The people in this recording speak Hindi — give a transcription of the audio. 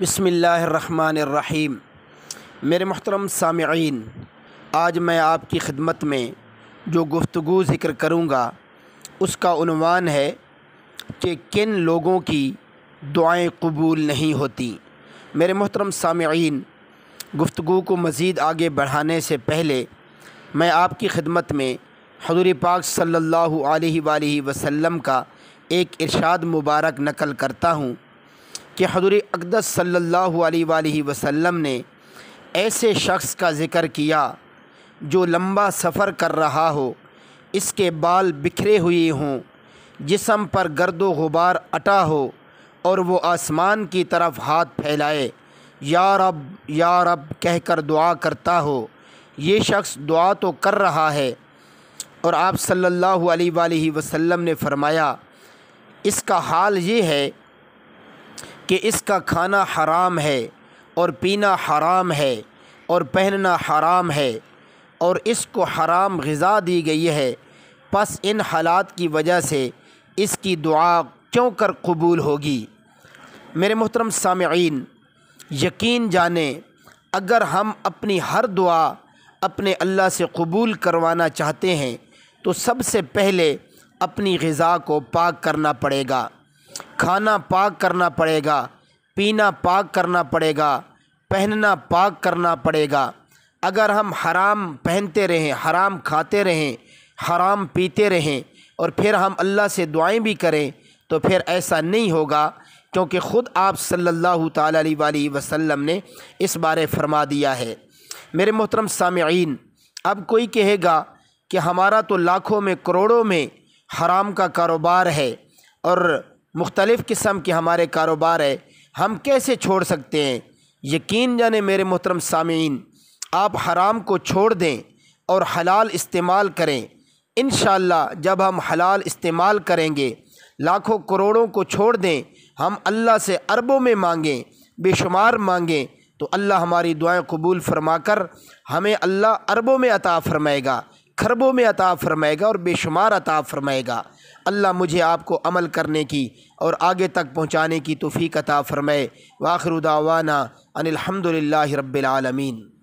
बसमीम मेरे मोहतरम सामीन आज मैं आपकी ख़िदमत में जो गुफ्तु ज़िक्र करूँगा उसका उनवान है कि किन लोगों की दुआएँ कबूल नहीं होती मेरे मोहतरम सामीन गुफ्तु को मज़ीद आगे बढ़ाने से पहले मैं आपकी ख़िदमत में हजूर पाक सल्लल्लाहु अलैहि वसल्लम का एक इरशाद मुबारक नकल करता हूँ कि हजूर अकदस सल्ला वसम ने ऐसे शख्स का ज़िक्र किया जो लंबा सफ़र कर रहा हो इसके बाल बिखरे हुए हों जिसम पर गर्द गुबार अटा हो और वो आसमान की तरफ हाथ फैलाए यारब यारब या कह कर दुआ करता हो ये शख्स दुआ तो कर रहा है और आप सल्लल्लाहु अलैहि वसल्लम ने फरमाया इसका हाल ये है कि इसका खाना हराम है और पीना हराम है और पहनना हराम है और इसको हराम गज़ा दी गई है बस इन हालात की वजह से इसकी दुआ क्यों कर कबूल होगी मेरे मोहतरम सामीन यकीन जाने अगर हम अपनी हर दुआ अपने अल्लाह से कबूल करवाना चाहते हैं तो सबसे पहले अपनी गज़ा को पाक करना पड़ेगा खाना पाक करना पड़ेगा पीना पाक करना पड़ेगा पहनना पाक करना पड़ेगा अगर हम हराम पहनते रहें हराम खाते रहें हराम पीते रहें और फिर हम अल्लाह से दुआएं भी करें तो फिर ऐसा नहीं होगा क्योंकि ख़ुद आप सल्लल्लाहु अलैहि वसल्लम ने इस बारे फरमा दिया है मेरे मोहतरम सामीन अब कोई कहेगा कि हमारा तो लाखों में करोड़ों में हराम का कारोबार है और मुख्तलिफ़ किस्म के हमारे कारोबार है हम कैसे छोड़ सकते हैं यकीन जाने मेरे मोहतरम सामीन आप हराम को छोड़ दें और हलाल इस्तेमाल करें इन जब हम हलाल इस्तेमाल करेंगे लाखों करोड़ों को छोड़ दें हम अल्लाह से अरबों में मांगें बेशुमार मांगें तो अल्लाह हमारी दुआएं कबूल फरमाकर हमें अल्लाह अरबों में अता फ़रमाएगा खरबों में अता फ़रमाएगा और बेशुमार अता फ़रमाएगा अल्लाह मुझे आपको अमल करने की और आगे तक पहुँचाने की तोफ़ी अता फ़रमाए वाखरुदावाना अनिलहमदिल्ला रबालमीन